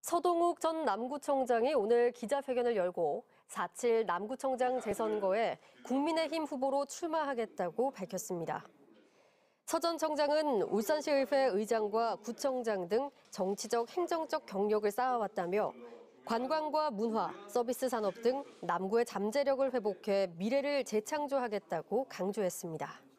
서동욱 전 남구청장이 오늘 기자회견을 열고 4.7 남구청장 재선거에 국민의힘 후보로 출마하겠다고 밝혔습니다. 서 전 청장은 울산시의회 의장과 구청장 등 정치적 행정적 경력을 쌓아왔다며 관광과 문화, 서비스 산업 등 남구의 잠재력을 회복해 미래를 재창조하겠다고 강조했습니다.